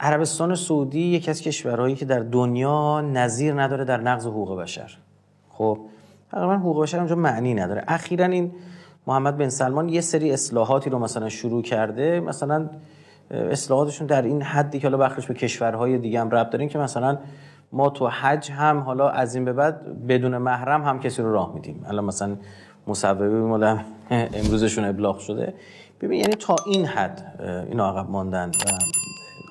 عربستان سعودی یکی از کشورهایی که در دنیا نظیر نداره در نقض حقوق بشر خب تقریبا حقوق بشر اونجا معنی نداره اخیرا این محمد بن سلمان یه سری اصلاحاتی رو مثلا شروع کرده مثلا اصلاحاتشون در این حدی که حالا بخش به کشورهای دیگه هم ربط دارین که مثلا ما تو حج هم حالا از این به بعد بدون محرم هم کسی رو راه میدیم الان مثلا مصوبه مال امروزشون ابلاغ شده ببین یعنی تا این حد اینا عقب ماندن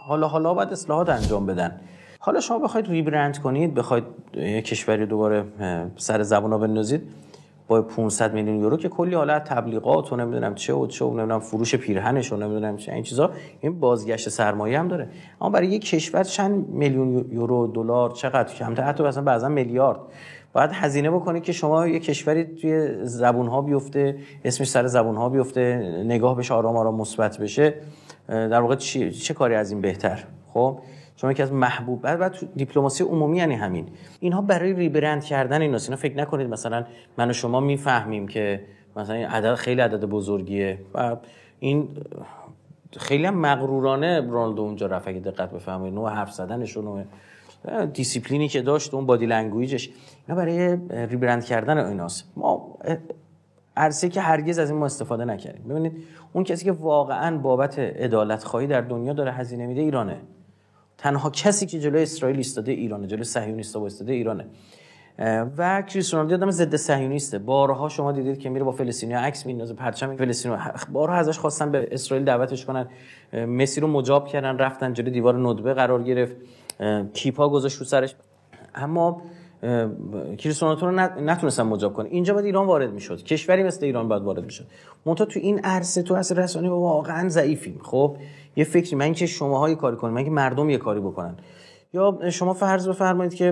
حالا حالا باید اصلاحات انجام بدن حالا شما بخواید ریبرند کنید بخواید کشوری دوباره سر ها بندازید با 500 میلیون یورو که کلی حالا تبلیغات و نمیدونم چه و چه و نمیدونم فروش پیرهنش و نمیدونم چه این چیزا این بازگشت سرمایه هم داره اما برای یک کشور چند میلیون یورو دلار چقدر کمتر حتی مثلا بعضا میلیارد باید هزینه بکنید که شما یه کشوری توی زبونها بیفته اسمش سر زبونها بیفته نگاه بشه آرام آرام مثبت بشه در واقع چه کاری از این بهتر خب شما یکی از محبوب بعد بعد دیپلماسی عمومی یعنی همین اینها برای ریبرند کردن این اینا فکر نکنید مثلا من و شما میفهمیم که مثلا این عدد خیلی عدد بزرگیه و این خیلی هم مغرورانه رونالدو اونجا رفت اگه دقت بفهمید نوع حرف زدنش و نوع دیسیپلینی که داشت اون بادی لنگویجش اینا برای ریبرند کردن ایناست ما عرصه که هرگز از این ما استفاده نکردیم ببینید اون کسی که واقعا بابت عدالت خواهی در دنیا داره هزینه میده ایرانه تنها کسی که جلوی اسرائیل ایستاده ایرانه جلوی صهیونیستا ایستاده ایرانه و کریستیانو رونالدو آدم ضد صهیونیسته بارها شما دیدید که میره با فلسطینیا عکس میندازه پرچم فلسطین بارها ازش خواستن به اسرائیل دعوتش کنن مسی رو مجاب کردن رفتن جلوی دیوار ندبه قرار گرفت کیپا گذاشت رو سرش اما کریستیانو رو نتونستن مجاب کنه اینجا باید ایران وارد میشد کشوری مثل ایران باید وارد میشد منتها تو این عرصه تو عرصه رسانه واقعا ضعیفیم خب یه فکری من اینکه شماها یه کاری کنید من که مردم یه کاری بکنن یا شما فرض بفرمایید که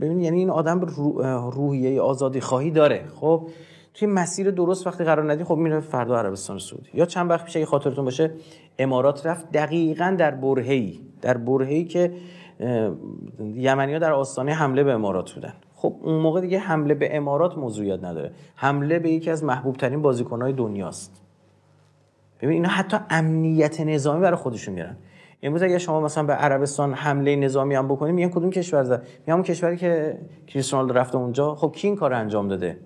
ببینید یعنی این آدم رو روحیه آزادی خواهی داره خب توی مسیر درست وقتی قرار ندی خب میره فردا عربستان سعودی یا چند وقت پیش اگه خاطرتون باشه امارات رفت دقیقا در برهی در برهی که یمنی در آستانه حمله به امارات بودن خب اون موقع دیگه حمله به امارات موضوعیت نداره حمله به یکی از محبوب ترین دنیاست ببین اینا حتی امنیت نظامی برای خودشون میرن امروز اگر شما مثلا به عربستان حمله نظامی هم بکنیم میگن کدوم کشور زد میگن کشوری که کریستیانو رفته اونجا خب کی این کار انجام داده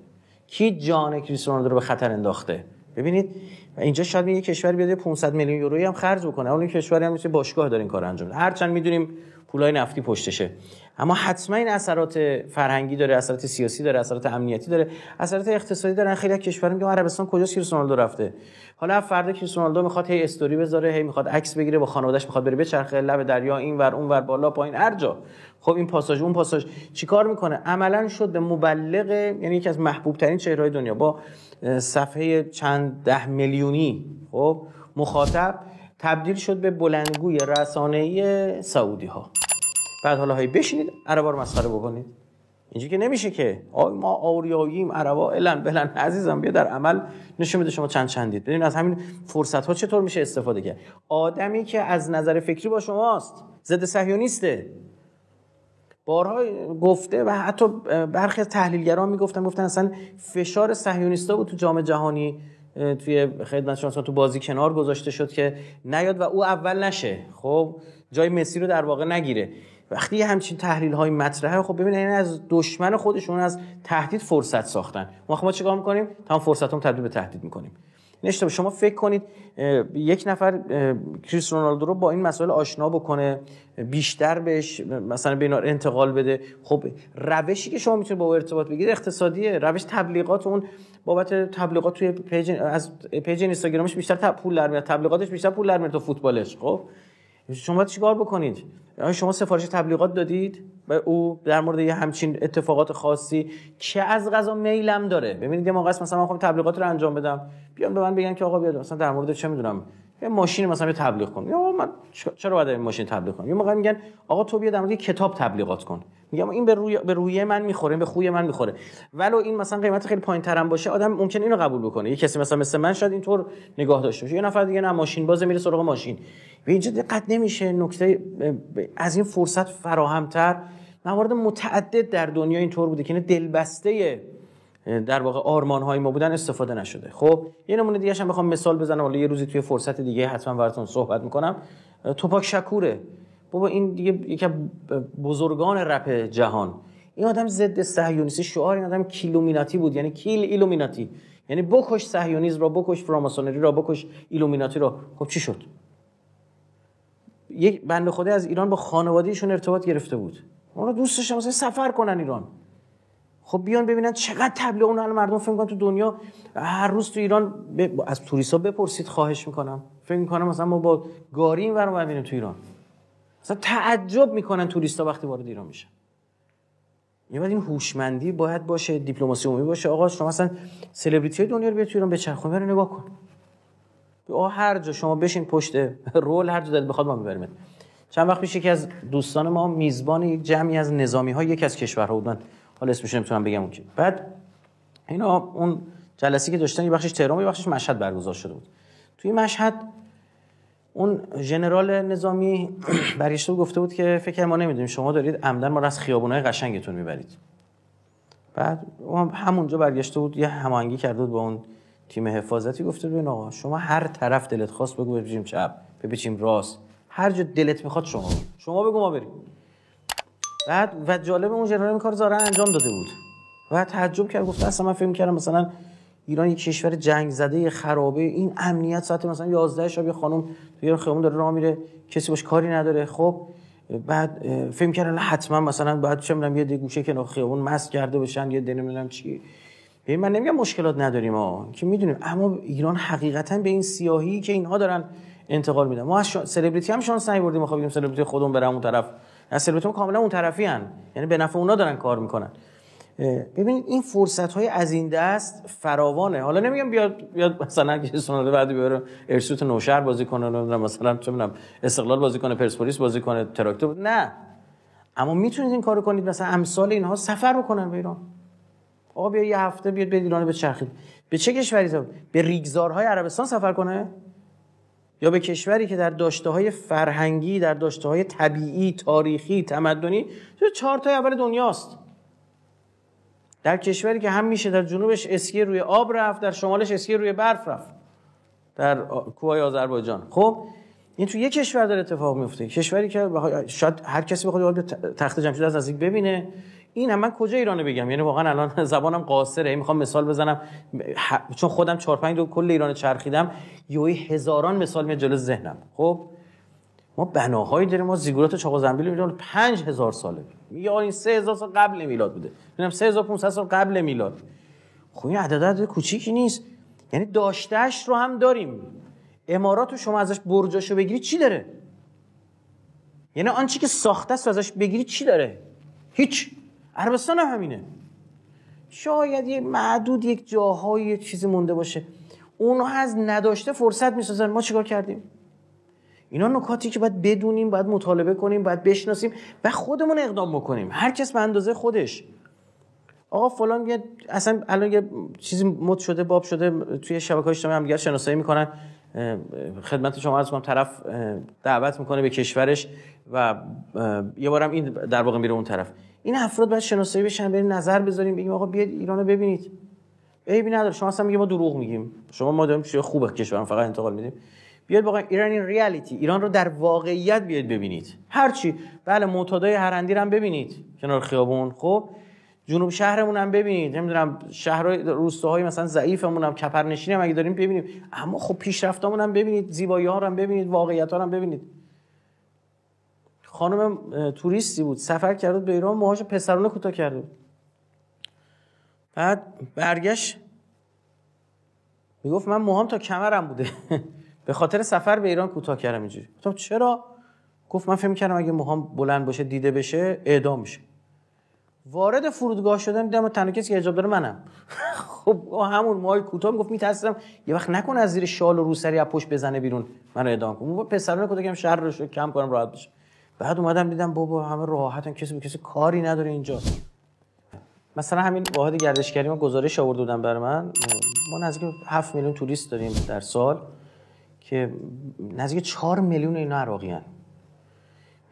کی جان کریستیانو رو به خطر انداخته ببینید اینجا شاید یه کشور بیاد 500 میلیون یورویی هم خرج بکنه اون کشوری هم باشگاه داره این کار انجام هرچند میدونیم پولای نفتی پشتشه اما حتما این اثرات فرهنگی داره اثرات سیاسی داره اثرات امنیتی داره اثرات اقتصادی دارن خیلی از کشورها عربستان کجاست کریستیانو رفته حالا فردا کریستیانو میخواد هی استوری بذاره هی میخواد عکس بگیره با خانواده‌اش میخواد بره بچرخه لب دریا اینور اونور بالا پایین هر جا خب این پاساژ اون پاساژ چیکار میکنه عملا شد به مبلغ یعنی یکی از محبوب ترین چهرهای دنیا با صفحه چند ده میلیونی خب مخاطب تبدیل شد به بلندگوی رسانه‌ای سعودی ها بعد حالا هی بشینید عربا رو مسخره بکنید اینجوری که نمیشه که آی ما آوریاییم عربا الان بلن عزیزم بیا در عمل نشون بده شما چند چندید ببین از همین فرصت ها چطور میشه استفاده کرد آدمی که از نظر فکری با شماست ضد صهیونیسته بارها گفته و حتی برخی از تحلیلگران میگفتن گفتن اصلا فشار صهیونیستا بود تو جامعه جهانی توی خدمت شما تو بازی کنار گذاشته شد که نیاد و او اول نشه خب جای مسی رو در واقع نگیره وقتی همچین تحلیل های مطرحه خب ببینید این از دشمن خودشون از تهدید فرصت ساختن ما خب ما چیکار میکنیم تمام فرصت هم تبدیل به تهدید میکنیم این شما فکر کنید یک نفر کریس رونالدو رو با این مسئله آشنا بکنه بیشتر بهش مثلا به انتقال بده خب روشی که شما میتونید با او ارتباط بگیرید اقتصادیه روش تبلیغات اون بابت تبلیغات توی پیج از پیج اینستاگرامش بیشتر پول در میاد تبلیغاتش بیشتر پول در میاد فوتبالش خب شما چیکار بکنید شما سفارش تبلیغات دادید و او در مورد یه همچین اتفاقات خاصی چه از غذا میلم داره ببینید یه موقع مثلا من خواهم تبلیغات رو انجام بدم بیان به من بگن که آقا بیاد مثلا در مورد چه میدونم یه ماشین مثلا تبلیغ کن یا من چرا باید این ماشین تبلیغ کنم یه موقع میگن آقا تو بیا در مورد کتاب تبلیغات کن میگم این به روی به روی من میخوره به خوی من میخوره ولو این مثلا قیمت خیلی پایین باشه آدم ممکن اینو قبول بکنه یه کسی مثلا مثل من شاید اینطور نگاه داشته باشه یه نفر دیگه نه ماشین باز میره سراغ ماشین و اینجا دقت نمیشه نکته از این فرصت فراهمتر موارد متعدد در دنیا اینطور بوده که دلبسته در واقع آرمان های ما بودن استفاده نشده خب یه نمونه دیگه هم بخوام مثال بزنم ولی یه روزی توی فرصت دیگه حتما براتون صحبت میکنم توپاک شکوره بابا این دیگه یکی بزرگان رپ جهان این آدم ضد صهیونیستی شعار این آدم کیلومیناتی بود یعنی کیل ایلومیناتی یعنی بکش صهیونیسم را بکش فراماسونری را بکش ایلومیناتی را خب چی شد یک بنده خدا از ایران با خانوادهشون ارتباط گرفته بود اونا دوستش مثلا سفر کنن ایران خب بیان ببینن چقدر تبلیغ اون الان مردم فکر میکنن تو دنیا هر روز تو ایران ب... از توریستا بپرسید خواهش میکنم فکر میکنم مثلا ما با گاری این ور میریم تو ایران مثلا تعجب میکنن توریستا وقتی وارد ایران میشن یه این هوشمندی باید باشه دیپلماسی عمومی باشه آقا شما مثلا سلبریتی های دنیا رو بیاد تو ایران بچرخون رو نگاه کن آقا هر جا شما بشین پشت رول هر جا دل بخواد ما میبریم چند وقت پیش یکی از دوستان ما میزبان یک جمعی از نظامی های یک از کشورها بودن حالا اسمش نمیتونم بگم اون بعد اینا اون جلسه که داشتن یه بخشش تهران یه بخشش مشهد برگزار شده بود توی مشهد اون ژنرال نظامی برگشته و گفته بود که فکر ما نمیدونیم شما دارید عمدن ما را از خیابونای قشنگتون میبرید بعد همونجا برگشته بود یه هماهنگی کرده بود با اون تیم حفاظتی گفته بود آقا شما هر طرف دلت خواست بگو بپیچیم چپ بپیچیم راست هر جا دلت میخواد شما شما بگو ما بریم بعد و جالب اون جنرال این کار زارا انجام داده بود و تعجب کرد گفت اصلا من فکر کردم مثلا ایران یک کشور جنگ زده خرابه این امنیت ساعت مثلا 11 شب یه خانم توی خیابون داره راه میره کسی باش کاری نداره خب بعد فکر کردن حتما مثلا بعد چه می‌دونم یه گوشه کنار خیابون مست کرده باشن یه دنه می‌دونم چی ببین من نمیگم مشکلات نداریم ها که میدونیم اما ایران حقیقتا به این سیاهی که اینها دارن انتقال میدن ما از شا... سلبریتی هم شانس نمی‌بردیم بخوام بگیم سلبریتی خودمون برم اون طرف از بتون کاملا اون طرفی هن. یعنی به نفع اونا دارن کار میکنن ببینید این فرصت های از این دست فراوانه حالا نمیگم بیاد بیاد مثلا که سوناده بعد بیاره ارسوت نوشهر بازی کنه مثلا چه میدونم استقلال بازی کنه پرسپولیس بازی کنه تراکتور نه اما میتونید این کارو کنید مثلا امثال اینها سفر بکنن به ایران آقا بیا یه هفته بیاد به ایران به چرخید به چه کشوری به ریگزارهای عربستان سفر کنه یا به کشوری که در داشته های فرهنگی در داشته های طبیعی تاریخی تمدنی تو چهار تای اول دنیاست در کشوری که هم میشه در جنوبش اسکی روی آب رفت در شمالش اسکی روی برف رفت در کوهای آذربایجان خب این تو یک کشور داره اتفاق میفته کشوری که شاید هر کسی بخواد تخت جمشید از نزدیک ببینه هم من کجا ایرانو بگم یعنی واقعا الان زبانم قاصره میخوام مثال بزنم چون خودم 4 5 دو کل ایران چرخیدم یوی هزاران مثال میاد جلو ذهنم خب ما بناهایی داریم ما زیگورات چاق زنبیل میدونم 5000 ساله میگه این 3000 سال قبل میلاد بوده میگم 3500 سال قبل میلاد خب این عدد کوچیکی نیست یعنی داشتهش رو هم داریم امارات رو شما ازش برجاشو بگیری چی داره یعنی آنچه که ساخته است ازش بگیری چی داره هیچ عربستان هم همینه شاید یه معدود یک جاهایی چیزی مونده باشه اونو از نداشته فرصت میسازن ما چیکار کردیم اینا نکاتی که باید بدونیم باید مطالبه کنیم باید بشناسیم و خودمون اقدام بکنیم هر کس به اندازه خودش آقا فلان یه اصلا الان یه چیزی مد شده باب شده توی های اجتماعی دیگه شناسایی میکنن خدمت شما از کنم طرف دعوت میکنه به کشورش و یه بارم این در واقع میره اون طرف این افراد باید شناسایی بشن بریم نظر بذاریم بگیم آقا بیاید ایرانو ببینید عیبی نداره شما اصلا میگه ما دروغ میگیم شما ما داریم چه خوبه کشورم فقط انتقال میدیم بیاید واقعا ایران این ریالیتی ایران رو در واقعیت بیاید ببینید هر چی بله معتادای هرندی هم ببینید کنار خیابون خب جنوب شهرمون هم ببینید نمیدونم شهرهای روستاهای مثلا ضعیفمون هم کپرنشینی هم اگه داریم ببینیم اما خب پیشرفتامون هم ببینید زیبایی ها هم ببینید واقعیت ها هم ببینید خانم توریستی بود سفر کرده به ایران موهاش پسرانه کوتاه کرده بود بعد برگشت میگفت من موهام تا کمرم بوده به خاطر سفر به ایران کوتاه کردم اینجوری گفتم چرا گفت من فکر کردم اگه موهام بلند باشه دیده بشه اعدام میشه وارد فرودگاه شدم دیدم تنها کسی که اجاب داره منم خب همون موهای کوتاه میگفت میترسیدم یه وقت نکنه از زیر شال و روسری از پشت بزنه بیرون منو اعدام کنه پسرانه کدوم شهر رو کم کنم راحت بشه بعد اومدم دیدم بابا همه راحتن کسی به کسی کاری نداره اینجا مثلا همین واحد گردشگری ما گزارش آورده بودن بر من ما نزدیک 7 میلیون توریست داریم در سال که نزدیک 4 میلیون اینا عراقی هن.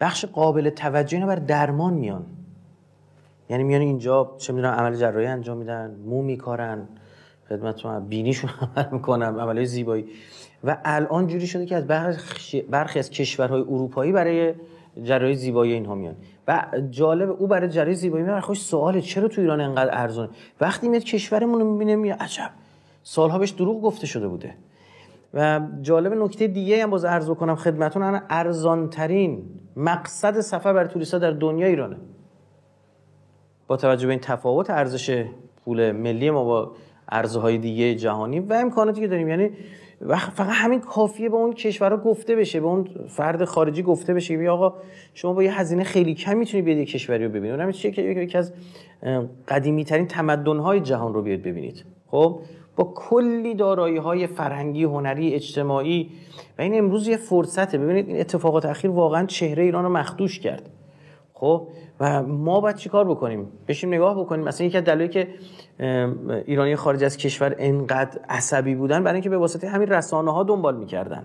بخش قابل توجه اینا بر درمان میان یعنی میان اینجا چه میدونم عمل جراحی انجام میدن مو میکارن شما بینیشون عمل میکنن عملای زیبایی و الان جوری شده که از برخی از کشورهای اروپایی برای جرای زیبایی اینها میان و جالب او برای جرای زیبایی میان خوش سواله چرا تو ایران انقدر ارزونه وقتی میاد کشورمون رو میبینه میگه عجب سالها بهش دروغ گفته شده بوده و جالب نکته دیگه هم باز ارزو کنم خدمتون انا ارزان ترین مقصد سفر برای توریستا در دنیا ایرانه با توجه به این تفاوت ارزش پول ملی ما با ارزهای دیگه جهانی و امکاناتی که داریم یعنی فقط همین کافیه به اون کشورها گفته بشه به اون فرد خارجی گفته بشه بیا آقا شما با یه هزینه خیلی کم میتونی بیاید یه کشوری رو ببینید اونم چیه که یکی از قدیمی ترین تمدن های جهان رو بیاد ببینید خب با کلی دارایی های فرهنگی هنری اجتماعی و این امروز یه فرصته ببینید این اتفاقات اخیر واقعا چهره ایران رو مخدوش کرد خب و ما باید چیکار بکنیم بشیم نگاه بکنیم مثلا یکی از دلایلی که ایرانی خارج از کشور انقدر عصبی بودن برای اینکه به واسطه همین رسانه ها دنبال میکردن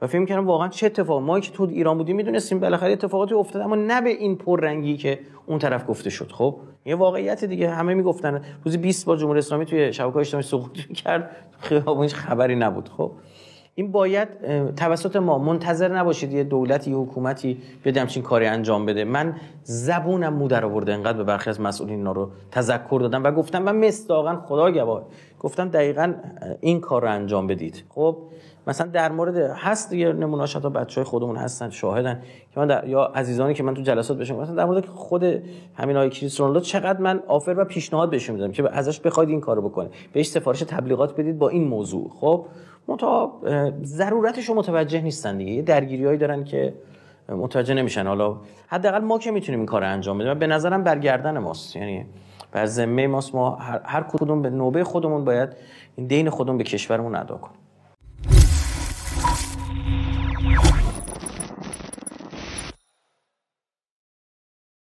و فکر میکردم واقعا چه اتفاق ما که تو ایران بودیم میدونستیم بالاخره اتفاقاتی افتاد اما نه به این پررنگی که اون طرف گفته شد خب یه واقعیت دیگه همه میگفتن روزی 20 بار جمهوری اسلامی توی شبکه‌های اجتماعی سقوط کرد خیابونش خبری نبود خب این باید توسط ما منتظر نباشید یه دولتی یه حکومتی به همچین کاری انجام بده من زبونم مودر در آورده انقدر به برخی از مسئولین رو تذکر دادم و گفتم و مستاقا خدا گواه گفتم دقیقا این کار رو انجام بدید خب مثلا در مورد هست دیگه تا بچه های خودمون هستن شاهدن که من یا عزیزانی که من تو جلسات بشم مثلا در مورد خود همین آقای کریس رونالدو چقدر من آفر و پیشنهاد بهشون میدم که ازش بخواید این کارو بکنه بهش سفارش تبلیغات بدید با این موضوع خب منتها ضرورتش رو متوجه نیستن دیگه یه هایی دارن که متوجه نمیشن حالا حداقل ما که میتونیم این کار انجام بدیم به نظرم برگردن ماست یعنی بر ذمه ماست ما هر, هر کدوم به نوبه خودمون باید این دین خودمون به کشورمون ادا کنیم